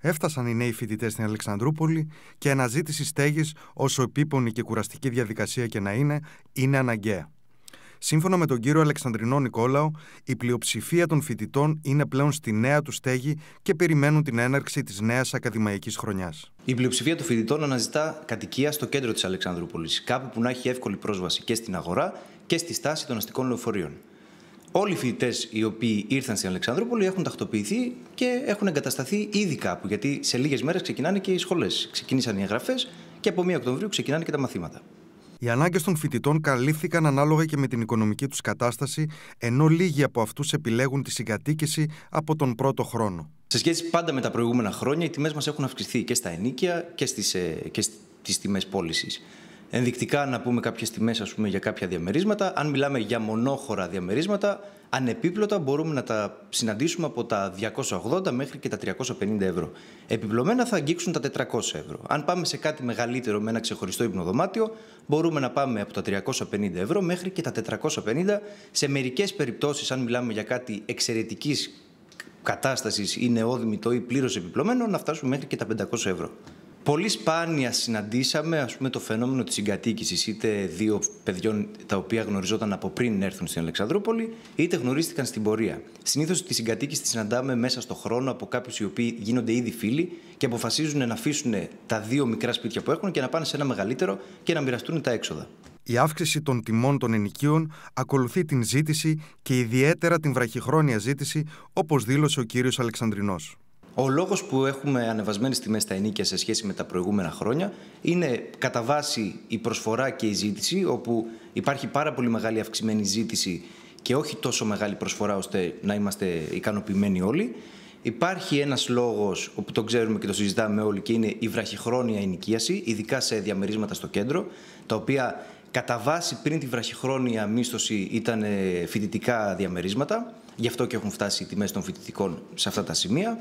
Έφτασαν οι νέοι φοιτητές στην Αλεξανδρούπολη και η αναζήτηση στέγης, όσο επίπονη και κουραστική διαδικασία και να είναι, είναι αναγκαία. Σύμφωνα με τον κύριο Αλεξανδρινό Νικόλαο, η πλειοψηφία των φοιτητών είναι πλέον στη νέα του στέγη και περιμένουν την έναρξη της νέας ακαδημαϊκής χρονιάς. Η πλειοψηφία των φοιτητών αναζητά κατοικία στο κέντρο της Αλεξανδρούπολης, κάπου που να έχει εύκολη πρόσβαση και στην αγορά και στη στάση των αστικών λεωφορείων. Όλοι οι φοιτητές οι οποίοι ήρθαν στην Αλεξανδρούπολη έχουν τακτοποιηθεί και έχουν εγκατασταθεί ήδη κάπου. Γιατί σε λίγες μέρες ξεκινάνε και οι σχολές. Ξεκίνησαν οι εγγραφές και από 1 Οκτωβρίου ξεκινάνε και τα μαθήματα. Οι ανάγκες των φοιτητών καλύφθηκαν ανάλογα και με την οικονομική τους κατάσταση, ενώ λίγοι από αυτούς επιλέγουν τη συγκατοίκηση από τον πρώτο χρόνο. Σε σχέση πάντα με τα προηγούμενα χρόνια, οι τιμές μας έχουν αυξηθεί και στα ενίκια και στις ε, τιμές πώλησης ενδεικτικά να πούμε κάποιες τιμές για κάποια διαμερίσματα. Αν μιλάμε για μονόχωρα διαμερίσματα, ανεπίπλωτα μπορούμε να τα συναντήσουμε από τα 280 μέχρι και τα 350 ευρώ. Επιπλωμένα θα αγγίξουν τα 400 ευρώ. Αν πάμε σε κάτι μεγαλύτερο με ένα ξεχωριστό υπνοδωμάτιο, μπορούμε να πάμε από τα 350 ευρώ μέχρι και τα 450. Σε μερικές περιπτώσεις, αν μιλάμε για κάτι εξαιρετικής κατάστασης ή νεόδημητο ή πλήρως επιπλωμένο, να φτάσουμε μέχρι και τα 500 ευρώ πολύ σπάνια συναντήσαμε ας πούμε, το φαινόμενο της συγκατοίκησης είτε δύο παιδιών τα οποία γνωριζόταν από πριν έρθουν στην Αλεξανδρούπολη είτε γνωρίστηκαν στην πορεία. Συνήθως τη συγκατοίκηση τη συναντάμε μέσα στο χρόνο από κάποιους οι οποίοι γίνονται ήδη φίλοι και αποφασίζουν να αφήσουν τα δύο μικρά σπίτια που έχουν και να πάνε σε ένα μεγαλύτερο και να μοιραστούν τα έξοδα. Η αύξηση των τιμών των ενοικίων ακολουθεί την ζήτηση και ιδιαίτερα την βραχυχρόνια ζήτηση όπως δήλωσε ο κύριος Αλεξανδρινός. Ο λόγος που έχουμε ανεβασμένες τιμές στα ενίκια σε σχέση με τα προηγούμενα χρόνια είναι κατά βάση η προσφορά και η ζήτηση, όπου υπάρχει πάρα πολύ μεγάλη αυξημένη ζήτηση και όχι τόσο μεγάλη προσφορά ώστε να είμαστε ικανοποιημένοι όλοι. Υπάρχει ένας λόγος που το ξέρουμε και το συζητάμε όλοι και είναι η βραχυχρόνια ενοικίαση, ειδικά σε διαμερίσματα στο κέντρο, τα οποία κατά βάση πριν τη βραχυχρόνια μίσθωση ήταν ε, φοιτητικά διαμερίσματα. Γι' αυτό και έχουν φτάσει οι τιμές των φοιτητικών σε αυτά τα σημεία.